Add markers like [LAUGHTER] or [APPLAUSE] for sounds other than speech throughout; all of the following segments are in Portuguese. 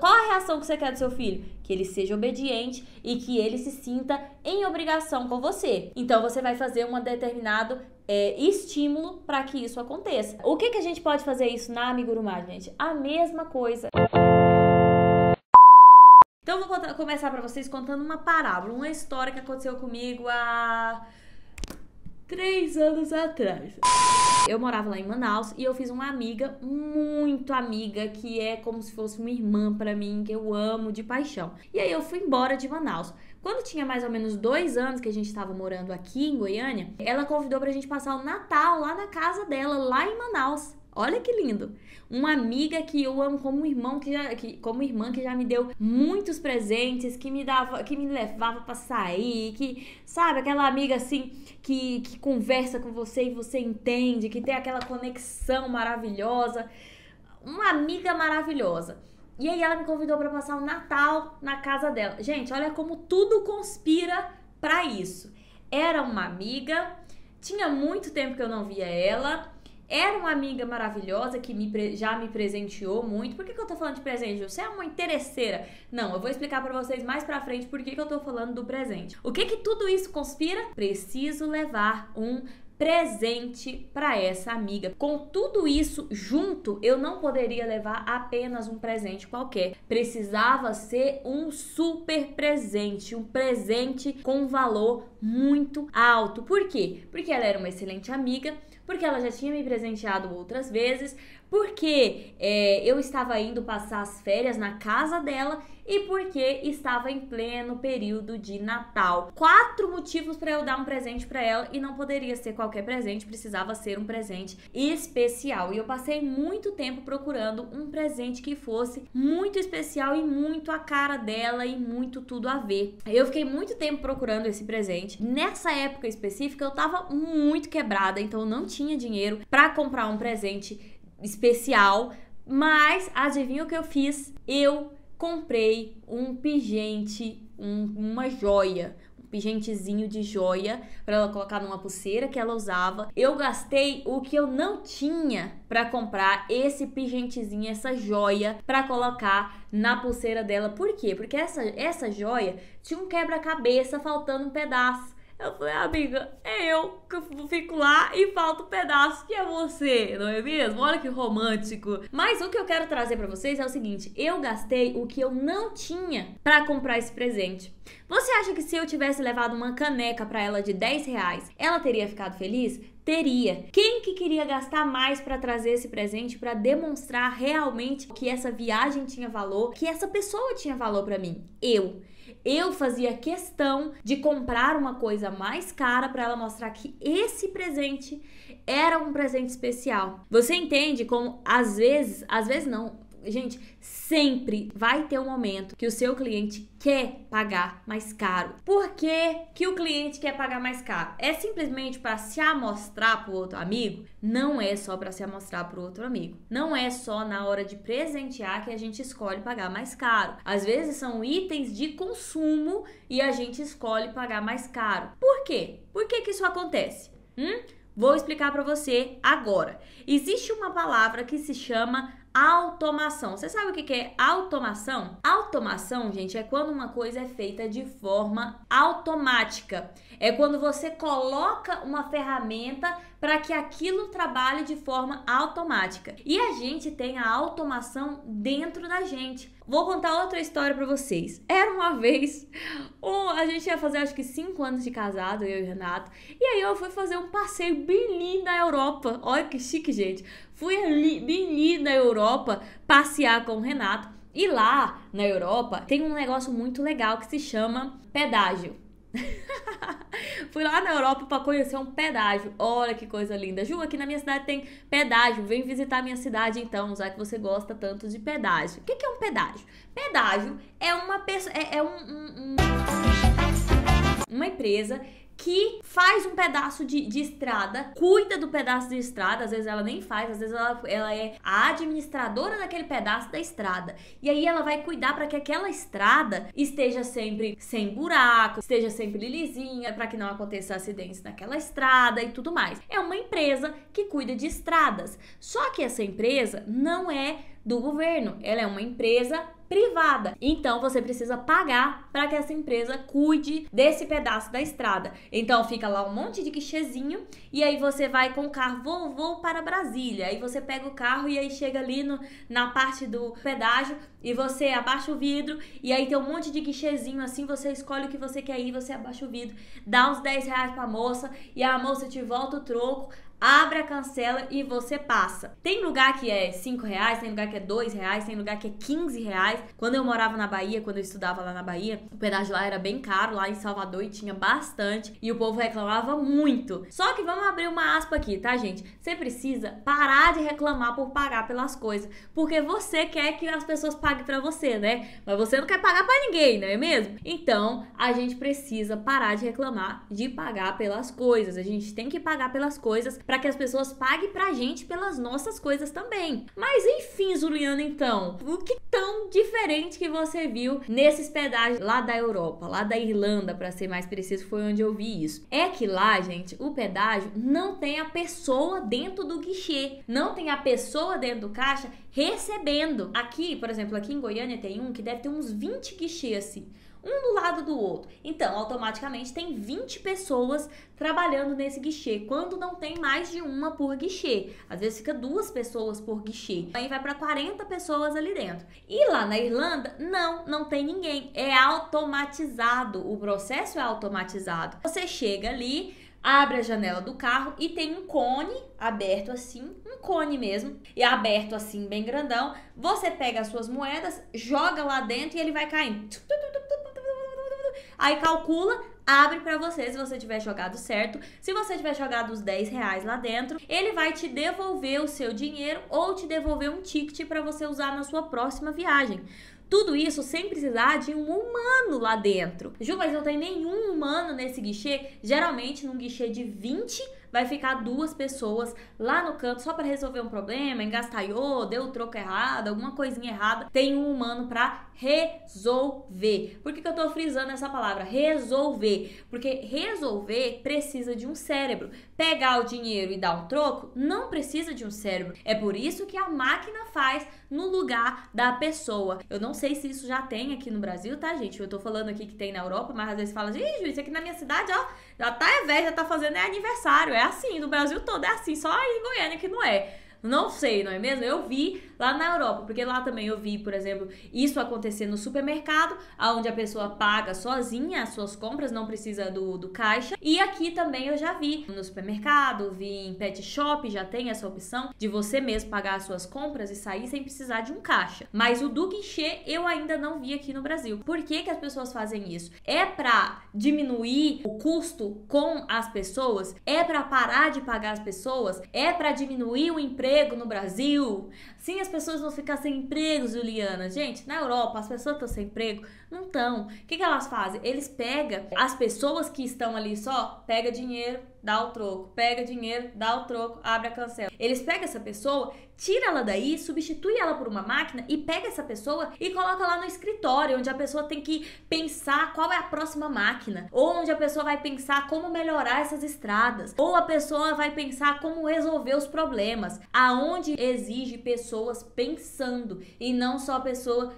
Qual a reação que você quer do seu filho? Que ele seja obediente e que ele se sinta em obrigação com você. Então você vai fazer um determinado é, estímulo para que isso aconteça. O que, que a gente pode fazer isso na Amigurumá, gente? A mesma coisa. Então vou contar, começar para vocês contando uma parábola, uma história que aconteceu comigo há a três anos atrás. Eu morava lá em Manaus e eu fiz uma amiga, muito amiga, que é como se fosse uma irmã para mim, que eu amo de paixão. E aí eu fui embora de Manaus. Quando tinha mais ou menos dois anos que a gente estava morando aqui em Goiânia, ela convidou pra gente passar o Natal lá na casa dela, lá em Manaus. Olha que lindo. Uma amiga que eu amo como irmão que já, que, como irmã que já me deu muitos presentes, que me dava, que me levava para sair, que sabe aquela amiga assim que, que conversa com você e você entende, que tem aquela conexão maravilhosa. Uma amiga maravilhosa. E aí ela me convidou para passar o Natal na casa dela. Gente, olha como tudo conspira para isso. Era uma amiga, tinha muito tempo que eu não via ela era uma amiga maravilhosa que me, já me presenteou muito. Por que, que eu tô falando de presente? Você é uma interesseira. Não, eu vou explicar para vocês mais pra frente por que, que eu tô falando do presente. O que que tudo isso conspira? Preciso levar um presente para essa amiga. Com tudo isso junto, eu não poderia levar apenas um presente qualquer. Precisava ser um super presente, um presente com valor muito alto. Por quê? Porque ela era uma excelente amiga porque ela já tinha me presenteado outras vezes, porque é, eu estava indo passar as férias na casa dela e porque estava em pleno período de Natal. Quatro motivos para eu dar um presente para ela e não poderia ser qualquer presente, precisava ser um presente especial. E eu passei muito tempo procurando um presente que fosse muito especial e muito a cara dela e muito tudo a ver. Eu fiquei muito tempo procurando esse presente. Nessa época específica eu estava muito quebrada, então eu não tinha dinheiro para comprar um presente especial, mas adivinha o que eu fiz? Eu comprei um pingente, um, uma joia, pigentezinho de joia para ela colocar numa pulseira que ela usava. Eu gastei o que eu não tinha para comprar esse pigentezinho, essa joia para colocar na pulseira dela. Por quê? Porque essa essa joia tinha um quebra-cabeça faltando um pedaço. Eu falei, amiga, é eu que fico lá e falta um pedaço que é você, não é mesmo? Olha que romântico. Mas o que eu quero trazer para vocês é o seguinte: eu gastei o que eu não tinha para comprar esse presente. Você acha que se eu tivesse levado uma caneca para ela de 10 reais, ela teria ficado feliz? teria. Quem que queria gastar mais para trazer esse presente para demonstrar realmente que essa viagem tinha valor, que essa pessoa tinha valor para mim? Eu eu fazia questão de comprar uma coisa mais cara para ela mostrar que esse presente era um presente especial. Você entende como às vezes, às vezes não, Gente, sempre vai ter um momento que o seu cliente quer pagar mais caro. Por que, que o cliente quer pagar mais caro? É simplesmente para se amostrar para o outro amigo? Não é só para se amostrar para o outro amigo. Não é só na hora de presentear que a gente escolhe pagar mais caro. Às vezes são itens de consumo e a gente escolhe pagar mais caro. Por quê? Por que, que isso acontece? Hum? Vou explicar para você agora. Existe uma palavra que se chama automação. Você sabe o que é automação? Automação, gente, é quando uma coisa é feita de forma automática. É quando você coloca uma ferramenta para que aquilo trabalhe de forma automática. E a gente tem a automação dentro da gente. Vou contar outra história para vocês. Era uma vez, um, a gente ia fazer acho que 5 anos de casado, eu e o Renato, e aí eu fui fazer um passeio bem lindo na Europa. Olha que chique, gente fui ali, ali na Europa passear com o Renato. E lá na Europa tem um negócio muito legal que se chama pedágio. [LAUGHS] Fui lá na Europa para conhecer um pedágio. Olha que coisa linda. Ju, aqui na minha cidade tem pedágio. Vem visitar a minha cidade então, já que você gosta tanto de pedágio. O que, que é um pedágio? Pedágio é uma pessoa. É, é um, um, um, uma empresa que faz um pedaço de, de estrada, cuida do pedaço de estrada, às vezes ela nem faz, às vezes ela, ela é a administradora daquele pedaço da estrada. E aí ela vai cuidar para que aquela estrada esteja sempre sem buraco, esteja sempre lisinha, para que não aconteça acidentes naquela estrada e tudo mais. É uma empresa que cuida de estradas. Só que essa empresa não é do governo, ela é uma empresa privada. Então você precisa pagar para que essa empresa cuide desse pedaço da estrada. Então fica lá um monte de quichezinho e aí você vai com o carro Vovô para Brasília. Aí você pega o carro e aí chega ali no, na parte do pedágio e você abaixa o vidro e aí tem um monte de quichezinho assim, você escolhe o que você quer ir, você abaixa o vidro, dá uns 10 reais para a moça e a moça te volta o troco. Abra, cancela e você passa. Tem lugar que é 5 reais, tem lugar que é 2 reais, tem lugar que é 15 reais. Quando eu morava na Bahia, quando eu estudava lá na Bahia, o pedágio lá era bem caro, lá em Salvador, e tinha bastante. E o povo reclamava muito. Só que vamos abrir uma aspa aqui, tá, gente? Você precisa parar de reclamar por pagar pelas coisas. Porque você quer que as pessoas paguem para você, né? Mas você não quer pagar para ninguém, não é mesmo? Então, a gente precisa parar de reclamar de pagar pelas coisas. A gente tem que pagar pelas coisas para que as pessoas paguem pra gente pelas nossas coisas também. Mas enfim, Juliana, então, o que tão diferente que você viu nesses pedágios lá da Europa, lá da Irlanda, para ser mais preciso, foi onde eu vi isso. É que lá, gente, o pedágio não tem a pessoa dentro do guichê, não tem a pessoa dentro do caixa recebendo. Aqui, por exemplo, aqui em Goiânia tem um que deve ter uns 20 guichês assim um do lado do outro. Então, automaticamente tem 20 pessoas trabalhando nesse guichê, quando não tem mais de uma por guichê. Às vezes fica duas pessoas por guichê. Aí vai para 40 pessoas ali dentro. E lá na Irlanda, não, não tem ninguém. É automatizado. O processo é automatizado. Você chega ali, abre a janela do carro e tem um cone aberto assim, um cone mesmo, e aberto assim, bem grandão. Você pega as suas moedas, joga lá dentro e ele vai caindo. Aí calcula, abre para você se você tiver jogado certo. Se você tiver jogado os 10 reais lá dentro, ele vai te devolver o seu dinheiro ou te devolver um ticket para você usar na sua próxima viagem. Tudo isso sem precisar de um humano lá dentro. Ju, mas não tem nenhum humano nesse guichê. Geralmente, num guichê de 20 vai ficar duas pessoas lá no canto só para resolver um problema, engastaiou deu o troco errado, alguma coisinha errada. Tem um humano para resolver. Por que, que eu tô frisando essa palavra? Resolver. Porque resolver precisa de um cérebro. Pegar o dinheiro e dar um troco não precisa de um cérebro. É por isso que a máquina faz no lugar da pessoa. Eu não sei se isso já tem aqui no Brasil, tá, gente? Eu tô falando aqui que tem na Europa, mas às vezes fala, gente, assim, isso aqui na minha cidade, ó, já tá é velho, já tá fazendo é aniversário. É assim, no Brasil todo é assim, só em Goiânia que não é. Não sei, não é mesmo? Eu vi lá na Europa, porque lá também eu vi, por exemplo, isso acontecer no supermercado, aonde a pessoa paga sozinha as suas compras, não precisa do, do caixa. E aqui também eu já vi no supermercado, vi em pet shop, já tem essa opção de você mesmo pagar as suas compras e sair sem precisar de um caixa. Mas o do guichê eu ainda não vi aqui no Brasil. Por que, que as pessoas fazem isso? É para diminuir o custo com as pessoas? É para parar de pagar as pessoas? É para diminuir o emprego no Brasil? Sim, as pessoas vão ficar sem emprego, Juliana? Gente, na Europa as pessoas estão sem emprego? Não estão. O que, que elas fazem? Eles pegam as pessoas que estão ali só, pega dinheiro, dá o troco, pega dinheiro, dá o troco, abre a cancela. Eles pegam essa pessoa, tira ela daí, substitui ela por uma máquina e pega essa pessoa e coloca lá no escritório, onde a pessoa tem que pensar qual é a próxima máquina, ou onde a pessoa vai pensar como melhorar essas estradas, ou a pessoa vai pensar como resolver os problemas, aonde exige pessoas pensando e não só a pessoa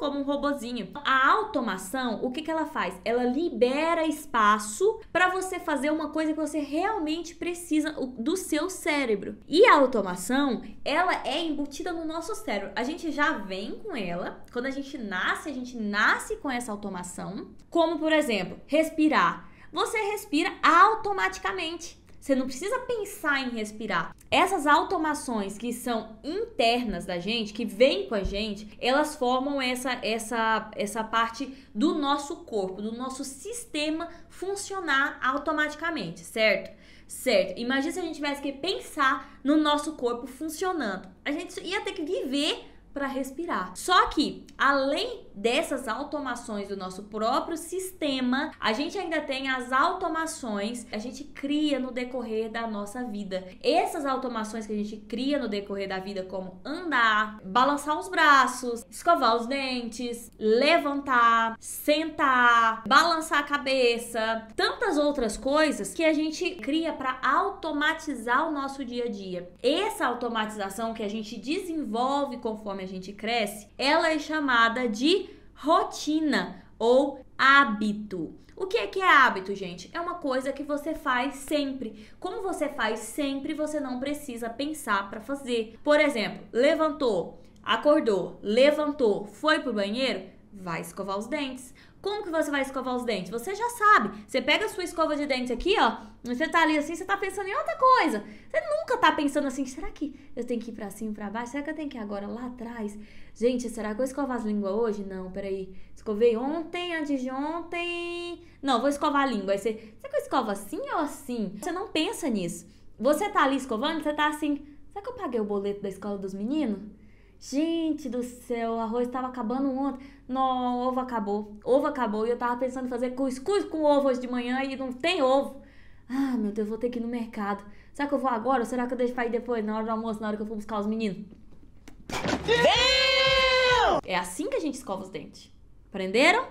como um robozinho. A automação, o que, que ela faz? Ela libera espaço para você fazer uma coisa que você realmente precisa do seu cérebro. E a automação, ela é embutida no nosso cérebro. A gente já vem com ela. Quando a gente nasce, a gente nasce com essa automação. Como, por exemplo, respirar. Você respira automaticamente. Você não precisa pensar em respirar. Essas automações que são internas da gente, que vêm com a gente, elas formam essa essa essa parte do nosso corpo, do nosso sistema funcionar automaticamente, certo? Certo. Imagina se a gente tivesse que pensar no nosso corpo funcionando. A gente ia ter que viver para respirar. Só que, além dessas automações do nosso próprio sistema, a gente ainda tem as automações que a gente cria no decorrer da nossa vida. Essas automações que a gente cria no decorrer da vida, como andar, balançar os braços, escovar os dentes, levantar, sentar, balançar a cabeça, tantas outras coisas que a gente cria para automatizar o nosso dia a dia. Essa automatização que a gente desenvolve conforme conforme a gente cresce, ela é chamada de rotina ou hábito. O que é que é hábito, gente? É uma coisa que você faz sempre. Como você faz sempre, você não precisa pensar para fazer. Por exemplo, levantou, acordou, levantou, foi pro banheiro, vai escovar os dentes. Como que você vai escovar os dentes? Você já sabe. Você pega a sua escova de dente aqui, ó. Você tá ali assim, você tá pensando em outra coisa. Você nunca tá pensando assim, será que eu tenho que ir pra cima, pra baixo? Será que eu tenho que ir agora lá atrás? Gente, será que eu escovo as línguas hoje? Não, peraí. Escovei ontem, antes de ontem. Não, vou escovar a língua. Aí você, será que eu escovo assim ou assim? Você não pensa nisso. Você tá ali escovando, você tá assim, será que eu paguei o boleto da escola dos meninos? Gente do céu, o arroz estava acabando ontem. Não, ovo acabou. Ovo acabou. E eu tava pensando em fazer cuscuz com ovo hoje de manhã e não tem ovo. Ah, meu Deus, vou ter que ir no mercado. Será que eu vou agora ou será que eu deixo pra ir depois, na hora do almoço, na hora que eu for buscar os meninos? Damn! É assim que a gente escova os dentes. Aprenderam?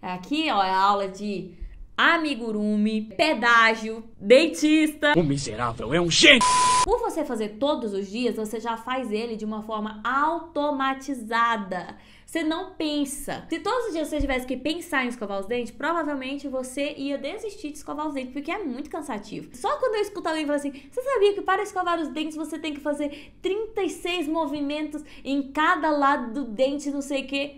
É aqui, ó, é a aula de amigurumi, pedágio, dentista. O miserável é um gênio! Por você fazer todos os dias, você já faz ele de uma forma automatizada. Você não pensa. Se todos os dias você tivesse que pensar em escovar os dentes, provavelmente você ia desistir de escovar os dentes, porque é muito cansativo. Só quando eu escuto alguém falar assim: você sabia que para escovar os dentes você tem que fazer 36 movimentos em cada lado do dente, não sei o quê?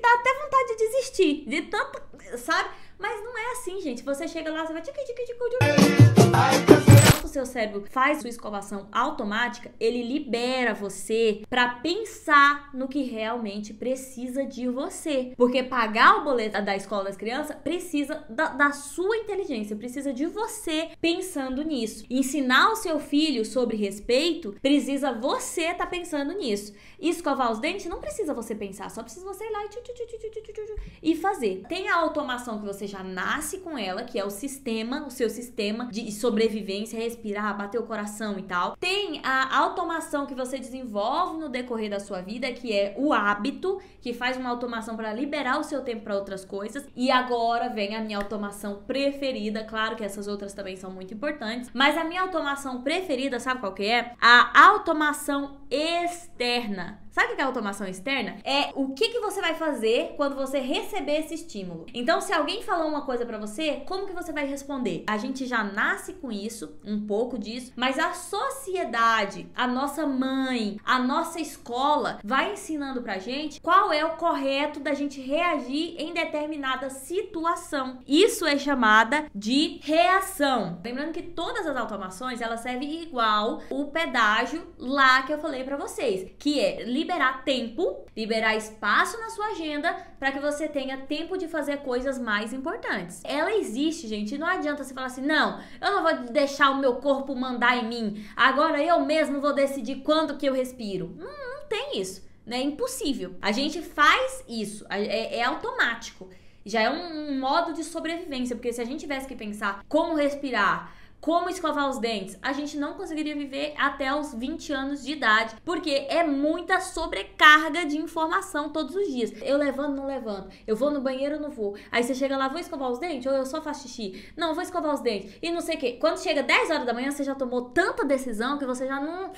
Dá até vontade de desistir. De tanto, sabe? Mas não é assim, gente. Você chega lá, você vai tica, tica, tica, tica. O seu cérebro faz sua escovação automática, ele libera você para pensar no que realmente precisa de você. Porque pagar o boleto da escola das crianças precisa da, da sua inteligência, precisa de você pensando nisso. Ensinar o seu filho sobre respeito, precisa você estar tá pensando nisso. Escovar os dentes, não precisa você pensar, só precisa você ir lá e, tiu, tiu, tiu, e fazer. Tem a automação que você já nasce com ela, que é o sistema, o seu sistema de sobrevivência, respirar, bater o coração e tal. Tem a automação que você desenvolve no decorrer da sua vida, que é o hábito, que faz uma automação para liberar o seu tempo para outras coisas. E agora vem a minha automação preferida, claro que essas outras também são muito importantes, mas a minha automação preferida, sabe qual que é? A automação externa Sabe o que é automação externa? É o que, que você vai fazer quando você receber esse estímulo. Então, se alguém falar uma coisa para você, como que você vai responder? A gente já nasce com isso, um pouco disso, mas a sociedade, a nossa mãe, a nossa escola vai ensinando pra gente qual é o correto da gente reagir em determinada situação. Isso é chamada de reação. Lembrando que todas as automações, elas servem igual o pedágio lá que eu falei para vocês, que é liberar tempo, liberar espaço na sua agenda para que você tenha tempo de fazer coisas mais importantes. Ela existe, gente. Não adianta você falar assim: não, eu não vou deixar o meu corpo mandar em mim. Agora eu mesmo vou decidir quando que eu respiro. Não, não tem isso. Né? É impossível. A gente faz isso, é, é automático. Já é um, um modo de sobrevivência, porque se a gente tivesse que pensar como respirar, como escovar os dentes, a gente não conseguiria viver até os 20 anos de idade, porque é muita sobrecarga de informação todos os dias. Eu levanto, não levanto. Eu vou no banheiro, não vou. Aí você chega lá, vou escovar os dentes? Ou eu só faço xixi? Não, vou escovar os dentes. E não sei o quê. Quando chega 10 horas da manhã, você já tomou tanta decisão que você já não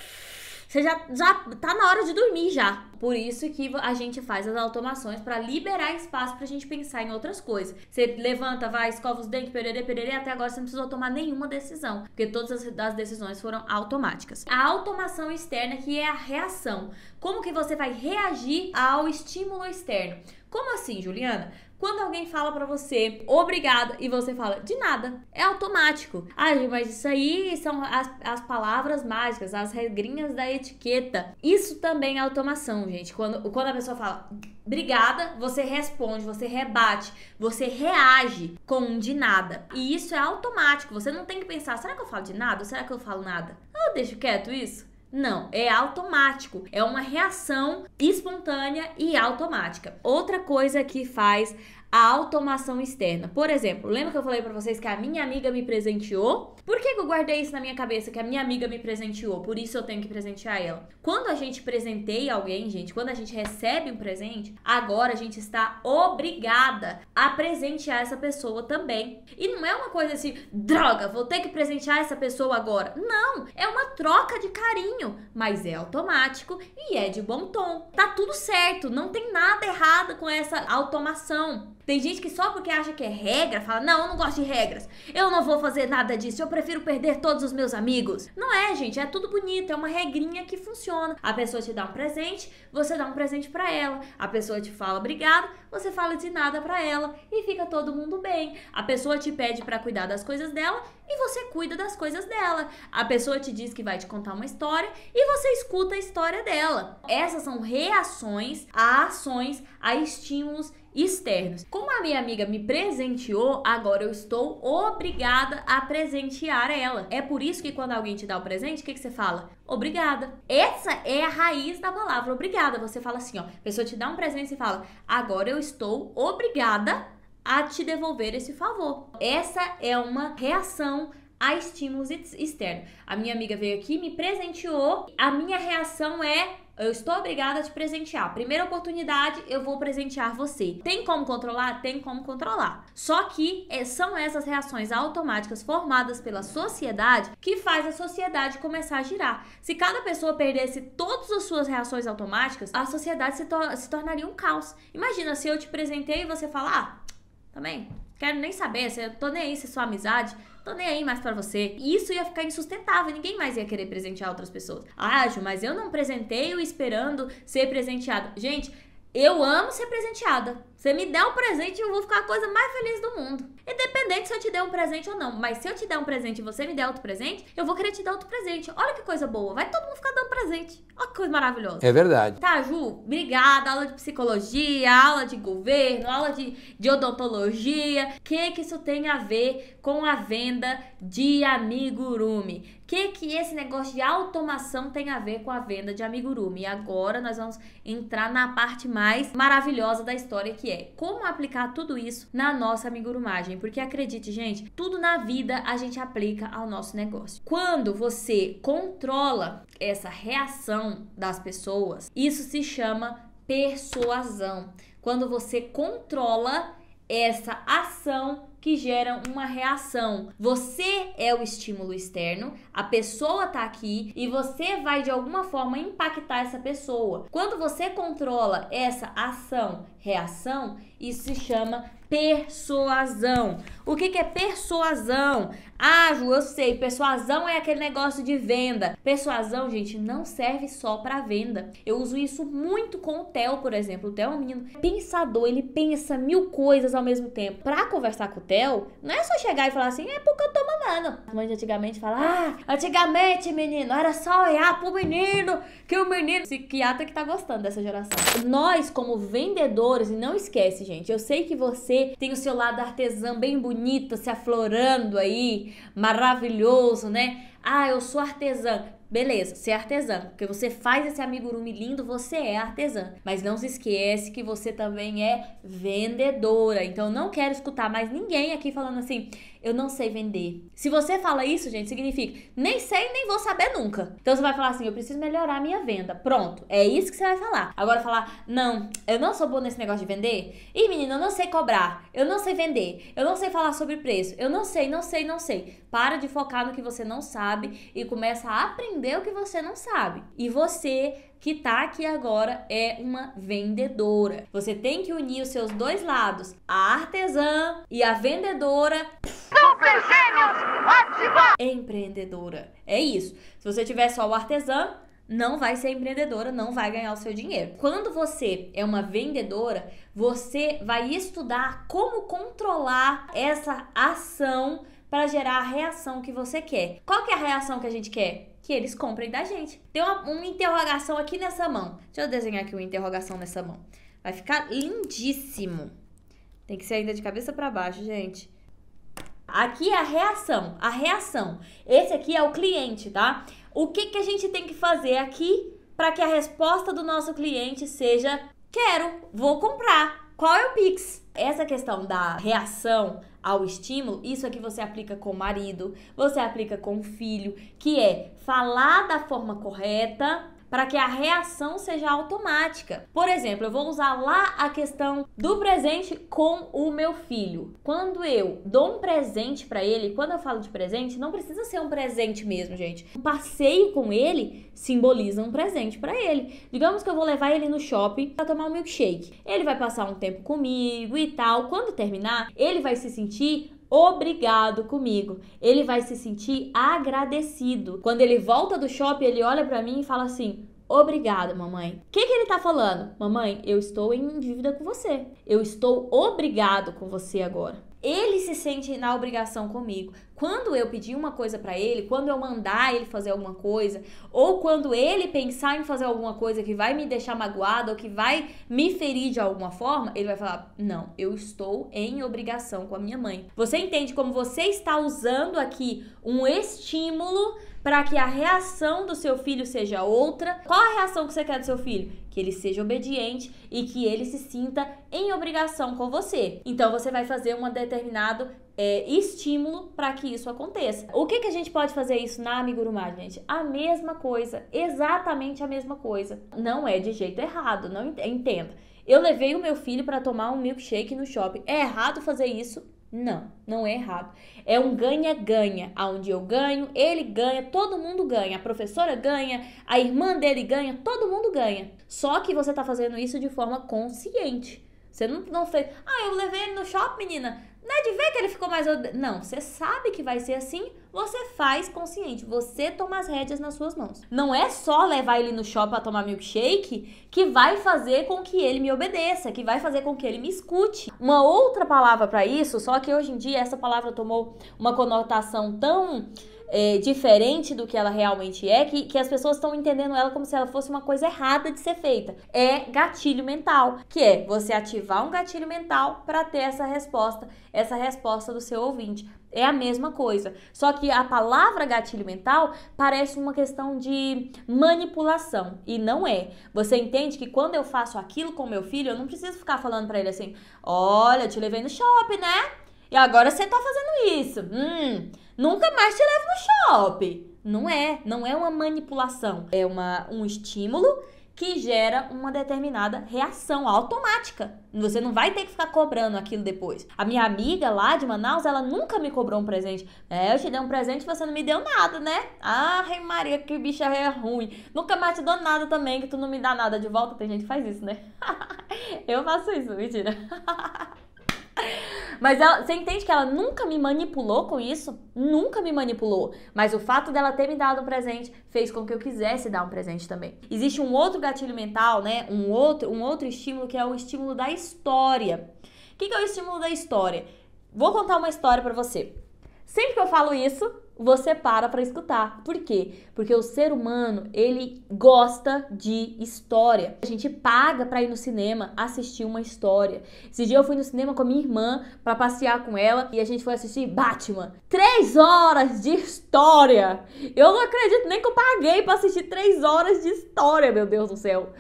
você já, já tá na hora de dormir já. Por isso que a gente faz as automações para liberar espaço pra gente pensar em outras coisas. Você levanta, vai, escova os dentes, pererê, pererê, até agora você não precisou tomar nenhuma decisão, porque todas as, as decisões foram automáticas. A automação externa que é a reação. Como que você vai reagir ao estímulo externo? Como assim, Juliana? Quando alguém fala para você obrigada e você fala de nada, é automático. Ah, mas isso aí são as, as palavras mágicas, as regrinhas da etiqueta. Isso também é automação, gente. Quando, quando a pessoa fala obrigada, você responde, você rebate, você reage com um de nada. E isso é automático. Você não tem que pensar, será que eu falo de nada? Ou será que eu falo nada? Eu deixo quieto isso. Não, é automático, é uma reação espontânea e automática. Outra coisa que faz a automação externa. Por exemplo, lembra que eu falei para vocês que a minha amiga me presenteou? Por que, que eu guardei isso na minha cabeça que a minha amiga me presenteou? Por isso eu tenho que presentear ela. Quando a gente presenteia alguém, gente, quando a gente recebe um presente, agora a gente está obrigada a presentear essa pessoa também. E não é uma coisa assim, droga, vou ter que presentear essa pessoa agora. Não, é uma troca de carinho, mas é automático e é de bom tom. Tá tudo certo, não tem nada errado com essa automação. Tem gente que só porque acha que é regra, fala: não, eu não gosto de regras, eu não vou fazer nada disso, eu prefiro perder todos os meus amigos. Não é, gente, é tudo bonito, é uma regrinha que funciona. A pessoa te dá um presente, você dá um presente para ela. A pessoa te fala obrigado, você fala de nada para ela e fica todo mundo bem. A pessoa te pede para cuidar das coisas dela e você cuida das coisas dela. A pessoa te diz que vai te contar uma história e você escuta a história dela. Essas são reações a ações, a estímulos externos. Como a minha amiga me presenteou, agora eu estou obrigada a presentear ela. É por isso que quando alguém te dá o presente, o que, que você fala? Obrigada. Essa é a raiz da palavra obrigada. Você fala assim, ó, a pessoa te dá um presente e fala, agora eu estou obrigada a te devolver esse favor. Essa é uma reação a estímulos externos. A minha amiga veio aqui, me presenteou, a minha reação é eu estou obrigada a te presentear. Primeira oportunidade, eu vou presentear você. Tem como controlar? Tem como controlar. Só que é, são essas reações automáticas formadas pela sociedade que faz a sociedade começar a girar. Se cada pessoa perdesse todas as suas reações automáticas, a sociedade se, to se tornaria um caos. Imagina se eu te presentei e você falar, ah, também, quero nem saber, tô nem aí se é sua amizade tô nem aí mais para você. E isso ia ficar insustentável, ninguém mais ia querer presentear outras pessoas. Ah, Ju, mas eu não presenteio esperando ser presenteado. Gente, eu amo ser presenteada. Você me der um presente, eu vou ficar a coisa mais feliz do mundo. Independente se eu te der um presente ou não. Mas se eu te der um presente e você me der outro presente, eu vou querer te dar outro presente. Olha que coisa boa. Vai todo mundo ficar dando presente. Olha que coisa maravilhosa. É verdade. Tá, Ju, obrigada. Aula de psicologia, aula de governo, aula de, de odontologia. O que, que isso tem a ver com a venda de amigurumi? O que, que esse negócio de automação tem a ver com a venda de amigurumi? E agora nós vamos entrar na parte mais maravilhosa da história, que é é como aplicar tudo isso na nossa amigurumagem, porque acredite, gente, tudo na vida a gente aplica ao nosso negócio. Quando você controla essa reação das pessoas, isso se chama persuasão. Quando você controla essa ação que geram uma reação. Você é o estímulo externo, a pessoa tá aqui e você vai de alguma forma impactar essa pessoa. Quando você controla essa ação, reação, isso se chama persuasão. O que, que, é persuasão? Ah, Ju, eu sei, persuasão é aquele negócio de venda. Persuasão, gente, não serve só para venda. Eu uso isso muito com o Theo, por exemplo. O Theo é um menino pensador, ele pensa mil coisas ao mesmo tempo. Pra conversar com o Theo, não é só chegar e falar assim, é porque eu tô mandando. mãe de antigamente fala, ah, antigamente, menino, era só olhar pro menino, que o menino... Psiquiatra que tá gostando dessa geração. Nós, como vendedores, e não esquece, gente, eu sei que você tem o seu lado artesão bem bonito se aflorando aí, maravilhoso, né? Ah, eu sou artesã. Beleza, você é artesã, porque você faz esse amigurumi lindo, você é artesã. Mas não se esquece que você também é vendedora. Então não quero escutar mais ninguém aqui falando assim: "Eu não sei vender". Se você fala isso, gente, significa nem sei, nem vou saber nunca. Então você vai falar assim: "Eu preciso melhorar a minha venda". Pronto, é isso que você vai falar. Agora falar: "Não, eu não sou boa nesse negócio de vender". E menina, eu não sei cobrar, eu não sei vender, eu não sei falar sobre preço, eu não sei, não sei, não sei. Para de focar no que você não sabe sabe e começa a aprender o que você não sabe. E você que tá aqui agora é uma vendedora. Você tem que unir os seus dois lados, a artesã e a vendedora. Super gênios, ativa! É empreendedora. É isso. Se você tiver só o artesã, não vai ser empreendedora, não vai ganhar o seu dinheiro. Quando você é uma vendedora, você vai estudar como controlar essa ação para gerar a reação que você quer. Qual que é a reação que a gente quer? Que eles comprem da gente. Tem uma, uma interrogação aqui nessa mão. Deixa eu desenhar aqui uma interrogação nessa mão. Vai ficar lindíssimo. Tem que ser ainda de cabeça para baixo, gente. Aqui é a reação, a reação. Esse aqui é o cliente, tá? O que, que a gente tem que fazer aqui para que a resposta do nosso cliente seja: quero, vou comprar. Qual é o Pix? Essa questão da reação ao estímulo, isso aqui é você aplica com o marido, você aplica com o filho, que é falar da forma correta, para que a reação seja automática. Por exemplo, eu vou usar lá a questão do presente com o meu filho. Quando eu dou um presente para ele, quando eu falo de presente, não precisa ser um presente mesmo, gente. Um passeio com ele simboliza um presente para ele. Digamos que eu vou levar ele no shopping para tomar um milkshake. Ele vai passar um tempo comigo e tal. Quando terminar, ele vai se sentir obrigado comigo. Ele vai se sentir agradecido. Quando ele volta do shopping, ele olha para mim e fala assim: Obrigado, mamãe. O que, que, ele tá falando? Mamãe, eu estou em dívida com você. Eu estou obrigado com você agora ele se sente na obrigação comigo. Quando eu pedir uma coisa para ele, quando eu mandar ele fazer alguma coisa, ou quando ele pensar em fazer alguma coisa que vai me deixar magoada ou que vai me ferir de alguma forma, ele vai falar: "Não, eu estou em obrigação com a minha mãe". Você entende como você está usando aqui um estímulo para que a reação do seu filho seja outra. Qual a reação que você quer do seu filho? Que ele seja obediente e que ele se sinta em obrigação com você. Então você vai fazer um determinado é, estímulo para que isso aconteça. O que, que a gente pode fazer isso na amigurumá, gente? A mesma coisa, exatamente a mesma coisa. Não é de jeito errado, não entenda. Eu levei o meu filho para tomar um milkshake no shopping. É errado fazer isso? Não, não é errado. É um ganha-ganha, onde eu ganho, ele ganha, todo mundo ganha. A professora ganha, a irmã dele ganha, todo mundo ganha. Só que você está fazendo isso de forma consciente. Você não, não fez. Ah, eu levei ele no shopping, menina. Não é de ver que ele ficou mais. Não, você sabe que vai ser assim, você faz consciente, você toma as rédeas nas suas mãos. Não é só levar ele no shopping para tomar milkshake que vai fazer com que ele me obedeça, que vai fazer com que ele me escute. Uma outra palavra para isso, só que hoje em dia essa palavra tomou uma conotação tão é, diferente do que ela realmente é, que, que as pessoas estão entendendo ela como se ela fosse uma coisa errada de ser feita. É gatilho mental, que é você ativar um gatilho mental para ter essa resposta, essa resposta do seu ouvinte. É a mesma coisa. Só que a palavra gatilho mental parece uma questão de manipulação e não é. Você entende que quando eu faço aquilo com meu filho, eu não preciso ficar falando para ele assim: "Olha, te levei no shopping, né? E agora você tá fazendo isso". Hum. Nunca mais te levo no shopping. Não é, não é uma manipulação, é uma, um estímulo que gera uma determinada reação automática. Você não vai ter que ficar cobrando aquilo depois. A minha amiga lá de Manaus, ela nunca me cobrou um presente. É, eu te dei um presente e você não me deu nada, né? Ah, Maria, que bicha é ruim. Nunca mais te dou nada também, que tu não me dá nada de volta. Tem gente que faz isso, né? [LAUGHS] eu faço isso, mentira. [LAUGHS] Mas ela, você entende que ela nunca me manipulou com isso? Nunca me manipulou. Mas o fato dela ter me dado um presente fez com que eu quisesse dar um presente também. Existe um outro gatilho mental, né? Um outro, um outro estímulo que é o estímulo da história. O que, que é o estímulo da história? Vou contar uma história para você. Sempre que eu falo isso, você para para escutar. Por quê? Porque o ser humano, ele gosta de história. A gente paga para ir no cinema assistir uma história. Esse dia eu fui no cinema com a minha irmã para passear com ela e a gente foi assistir Batman. Três horas de história! Eu não acredito nem que eu paguei para assistir três horas de história, meu Deus do céu.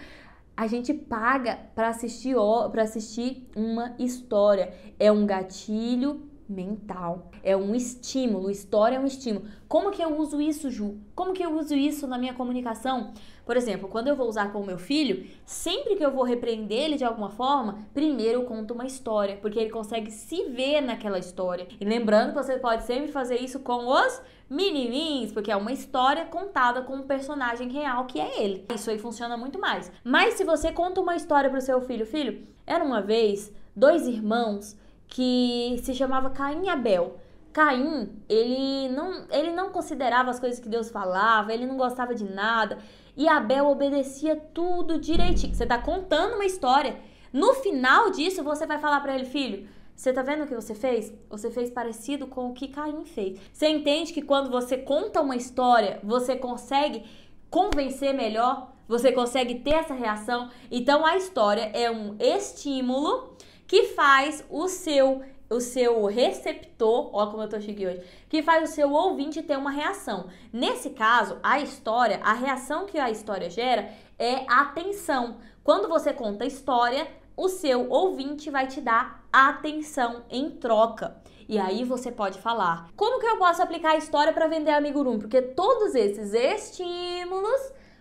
A gente paga para assistir para assistir uma história. É um gatilho mental. É um estímulo, história é um estímulo. Como que eu uso isso, Ju? Como que eu uso isso na minha comunicação? Por exemplo, quando eu vou usar com o meu filho, sempre que eu vou repreender ele de alguma forma, primeiro eu conto uma história, porque ele consegue se ver naquela história. E lembrando que você pode sempre fazer isso com os menininhos, porque é uma história contada com um personagem real que é ele. Isso aí funciona muito mais. Mas se você conta uma história para o seu filho, filho, era uma vez dois irmãos que se chamava Caim e Abel. Caim, ele não, ele não considerava as coisas que Deus falava, ele não gostava de nada. E Abel obedecia tudo direitinho. Você está contando uma história. No final disso, você vai falar para ele, filho, você tá vendo o que você fez? Você fez parecido com o que Caim fez. Você entende que quando você conta uma história, você consegue convencer melhor, você consegue ter essa reação. Então a história é um estímulo que faz o seu o seu receptor, ó como eu tô chique hoje, que faz o seu ouvinte ter uma reação. Nesse caso, a história, a reação que a história gera é atenção. Quando você conta a história, o seu ouvinte vai te dar atenção em troca. E aí você pode falar: "Como que eu posso aplicar a história para vender amigurum?" Porque todos esses estímulos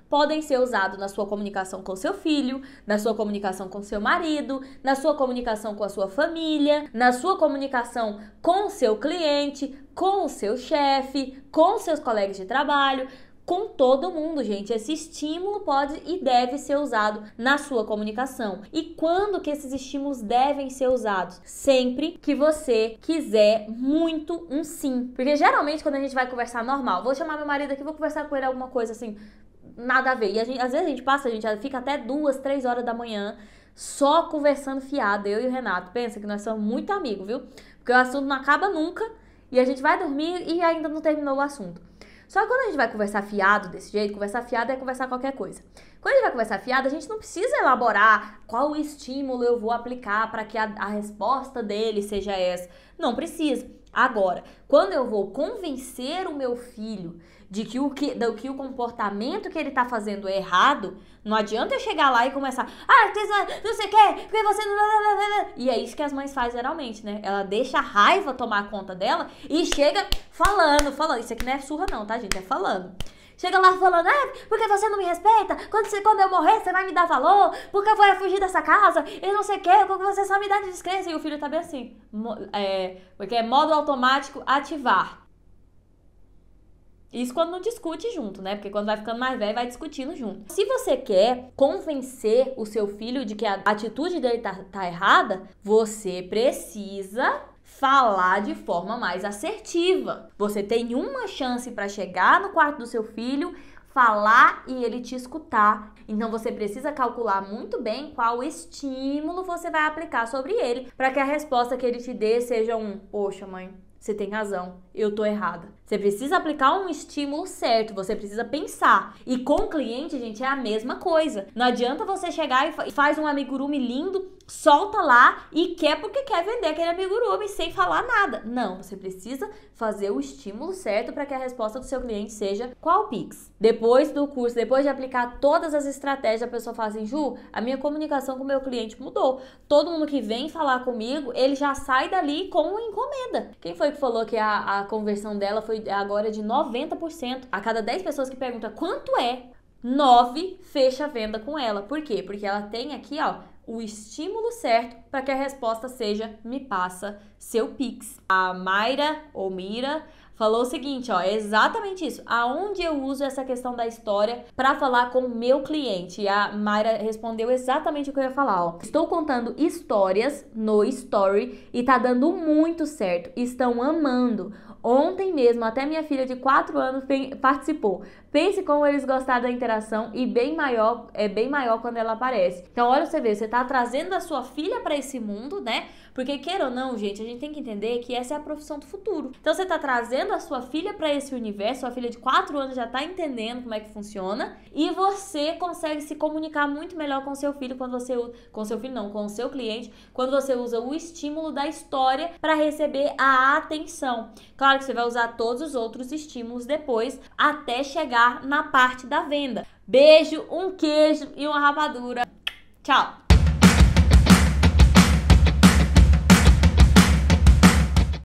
podem ser usados na sua comunicação com seu filho, na sua comunicação com seu marido, na sua comunicação com a sua família, na sua comunicação com o seu cliente, com o seu chefe, com seus colegas de trabalho com todo mundo, gente. Esse estímulo pode e deve ser usado na sua comunicação. E quando que esses estímulos devem ser usados? Sempre que você quiser muito um sim. Porque geralmente quando a gente vai conversar normal, vou chamar meu marido aqui, vou conversar com ele alguma coisa assim nada a ver. E a gente, às vezes a gente passa, a gente fica até duas, três horas da manhã só conversando fiado, eu e o Renato. Pensa que nós somos muito amigos, viu? Porque o assunto não acaba nunca e a gente vai dormir e ainda não terminou o assunto. Só que quando a gente vai conversar fiado desse jeito, conversar fiado é conversar qualquer coisa. Quando a gente vai conversar fiado, a gente não precisa elaborar qual estímulo eu vou aplicar para que a, a resposta dele seja essa. Não precisa. Agora, quando eu vou convencer o meu filho de que o, que, do que o comportamento que ele tá fazendo é errado, não adianta eu chegar lá e começar, ah, não sei o que, porque você não. E é isso que as mães fazem geralmente, né? Ela deixa a raiva tomar conta dela e chega falando, falando. Isso aqui não é surra, não, tá, gente? É falando. Chega lá falando, ah, porque você não me respeita? Quando, você, quando eu morrer, você vai me dar valor? Porque eu vou fugir dessa casa? E não sei o que, porque você só me dá descrença. E o filho tá bem assim. É, porque é modo automático ativar. Isso quando não discute junto, né? Porque quando vai ficando mais velho, vai discutindo junto. Se você quer convencer o seu filho de que a atitude dele tá, tá errada, você precisa falar de forma mais assertiva. Você tem uma chance para chegar no quarto do seu filho, falar e ele te escutar. Então você precisa calcular muito bem qual estímulo você vai aplicar sobre ele, para que a resposta que ele te dê seja um: "Poxa, mãe, você tem razão, eu tô errada. Você precisa aplicar um estímulo certo, você precisa pensar. E com o cliente, gente, é a mesma coisa. Não adianta você chegar e faz um amigurumi lindo solta lá e quer porque quer vender aquele amigurumi sem falar nada. Não, você precisa fazer o estímulo certo para que a resposta do seu cliente seja qual Pix. Depois do curso, depois de aplicar todas as estratégias, a pessoa fala assim, Ju, a minha comunicação com o meu cliente mudou. Todo mundo que vem falar comigo, ele já sai dali com uma encomenda. Quem foi que falou que a, a conversão dela foi agora de 90%? A cada 10 pessoas que pergunta quanto é, 9 fecha a venda com ela. Por quê? Porque ela tem aqui, ó, o estímulo certo para que a resposta seja me passa seu Pix. A Mayra ou Mira falou o seguinte, ó, é exatamente isso. Aonde eu uso essa questão da história para falar com o meu cliente? E a Mayra respondeu exatamente o que eu ia falar, ó. Estou contando histórias no story e tá dando muito certo. Estão amando. Ontem mesmo, até minha filha de 4 anos participou. Pense como eles gostaram da interação e bem maior, é bem maior quando ela aparece. Então, olha você vê, você tá trazendo a sua filha para esse mundo, né? Porque queira ou não, gente, a gente tem que entender que essa é a profissão do futuro. Então, você tá trazendo a sua filha para esse universo, sua filha de 4 anos já tá entendendo como é que funciona e você consegue se comunicar muito melhor com seu filho quando você com seu filho não, com o seu cliente, quando você usa o estímulo da história para receber a atenção. Claro que você vai usar todos os outros estímulos depois até chegar na parte da venda. Beijo, um queijo e uma rapadura. Tchau!